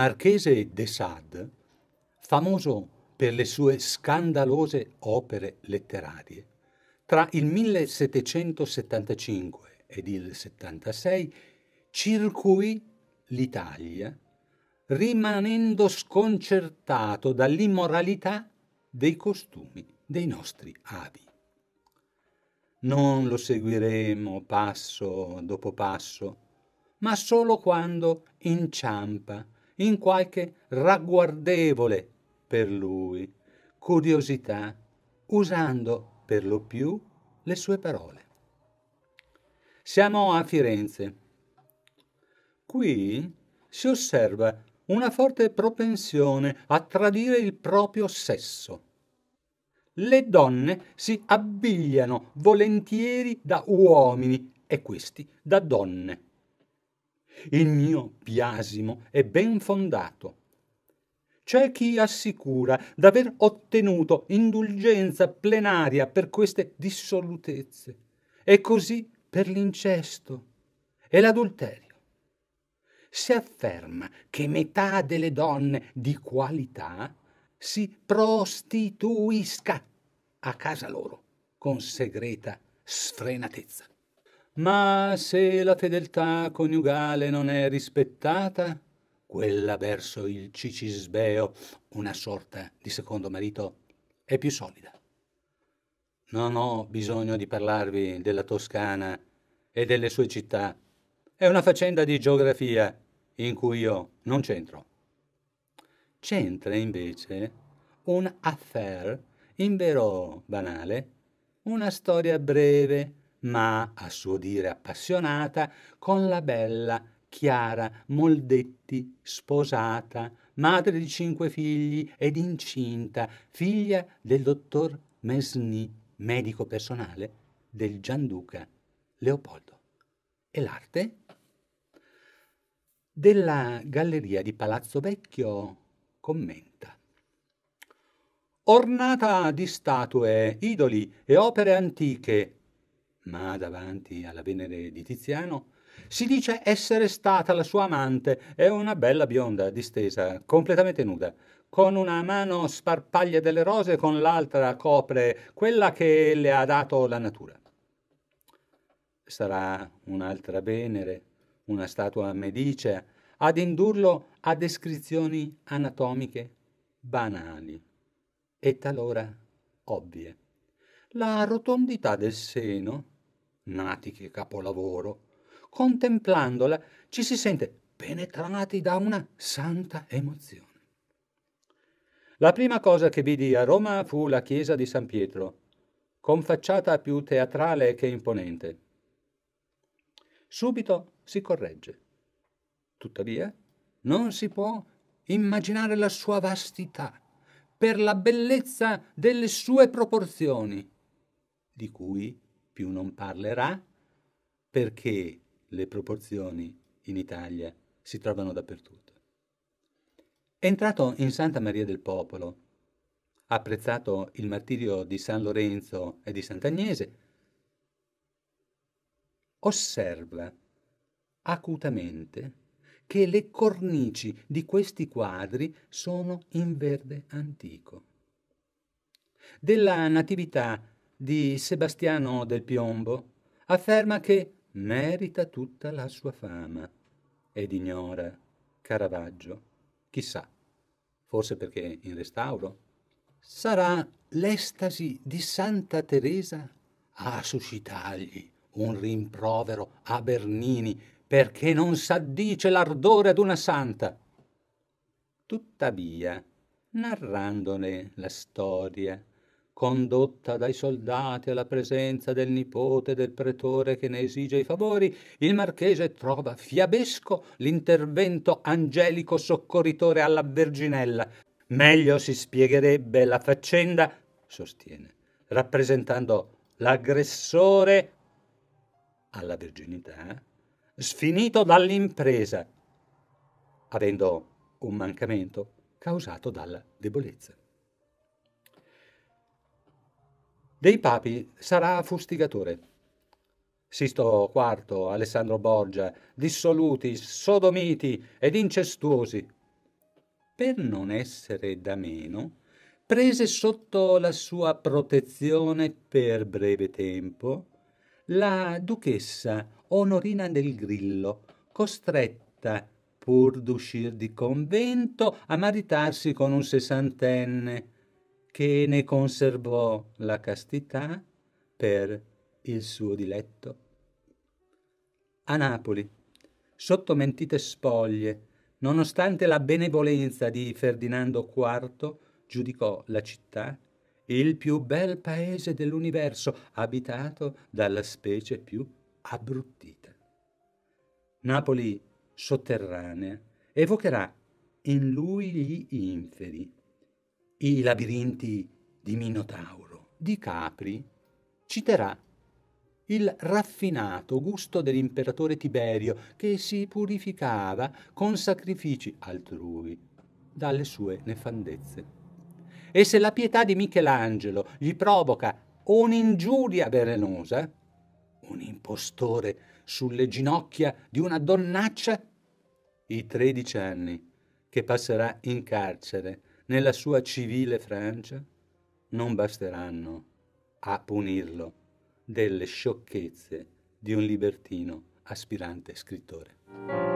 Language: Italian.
marchese de Sade, famoso per le sue scandalose opere letterarie, tra il 1775 ed il 76 circuì l'Italia rimanendo sconcertato dall'immoralità dei costumi dei nostri avi. Non lo seguiremo passo dopo passo, ma solo quando inciampa in qualche ragguardevole per lui curiosità, usando per lo più le sue parole. Siamo a Firenze. Qui si osserva una forte propensione a tradire il proprio sesso. Le donne si abbigliano volentieri da uomini e questi da donne il mio biasimo è ben fondato. C'è chi assicura d'aver ottenuto indulgenza plenaria per queste dissolutezze, e così per l'incesto e l'adulterio. Si afferma che metà delle donne di qualità si prostituisca a casa loro con segreta sfrenatezza. Ma se la fedeltà coniugale non è rispettata, quella verso il cicisbeo, una sorta di secondo marito, è più solida. Non ho bisogno di parlarvi della Toscana e delle sue città. È una faccenda di geografia in cui io non c'entro. C'entra invece un affair, in vero banale, una storia breve ma a suo dire appassionata, con la bella Chiara Moldetti, sposata, madre di cinque figli ed incinta, figlia del dottor Mesny, medico personale del Gianduca Leopoldo. E l'arte? Della galleria di Palazzo Vecchio commenta. Ornata di statue, idoli e opere antiche, ma davanti alla Venere di Tiziano, si dice essere stata la sua amante, è una bella bionda distesa, completamente nuda. Con una mano sparpaglia delle rose, con l'altra copre quella che le ha dato la natura. Sarà un'altra Venere, una statua medicea, ad indurlo a descrizioni anatomiche banali e talora ovvie. La rotondità del seno Natiche capolavoro, contemplandola ci si sente penetrati da una santa emozione. La prima cosa che vidi a Roma fu la chiesa di San Pietro, con facciata più teatrale che imponente. Subito si corregge. Tuttavia, non si può immaginare la sua vastità per la bellezza delle sue proporzioni, di cui più non parlerà perché le proporzioni in Italia si trovano dappertutto. È entrato in Santa Maria del Popolo, ha apprezzato il martirio di San Lorenzo e di Sant'Agnese, osserva acutamente che le cornici di questi quadri sono in verde antico. Della Natività di Sebastiano del Piombo afferma che merita tutta la sua fama ed ignora Caravaggio. Chissà, forse perché in restauro? Sarà l'estasi di Santa Teresa a suscitargli un rimprovero a Bernini perché non s'addice l'ardore ad una santa. Tuttavia, narrandone la storia condotta dai soldati alla presenza del nipote del pretore che ne esige i favori, il marchese trova fiabesco l'intervento angelico soccorritore alla Verginella. Meglio si spiegherebbe la faccenda, sostiene, rappresentando l'aggressore alla virginità, sfinito dall'impresa, avendo un mancamento causato dalla debolezza. Dei papi sarà fustigatore. Sisto IV, Alessandro Borgia, dissoluti, sodomiti ed incestuosi. Per non essere da meno, prese sotto la sua protezione per breve tempo la duchessa Onorina del Grillo, costretta, pur d'uscir di convento, a maritarsi con un sessantenne che ne conservò la castità per il suo diletto. A Napoli, sotto mentite spoglie, nonostante la benevolenza di Ferdinando IV, giudicò la città il più bel paese dell'universo, abitato dalla specie più abbruttita. Napoli sotterranea evocherà in lui gli inferi, i labirinti di Minotauro. Di Capri citerà il raffinato gusto dell'imperatore Tiberio che si purificava con sacrifici altrui dalle sue nefandezze. E se la pietà di Michelangelo gli provoca un'ingiuria velenosa, un impostore sulle ginocchia di una donnaccia, i tredici anni che passerà in carcere nella sua civile Francia non basteranno a punirlo delle sciocchezze di un libertino aspirante scrittore.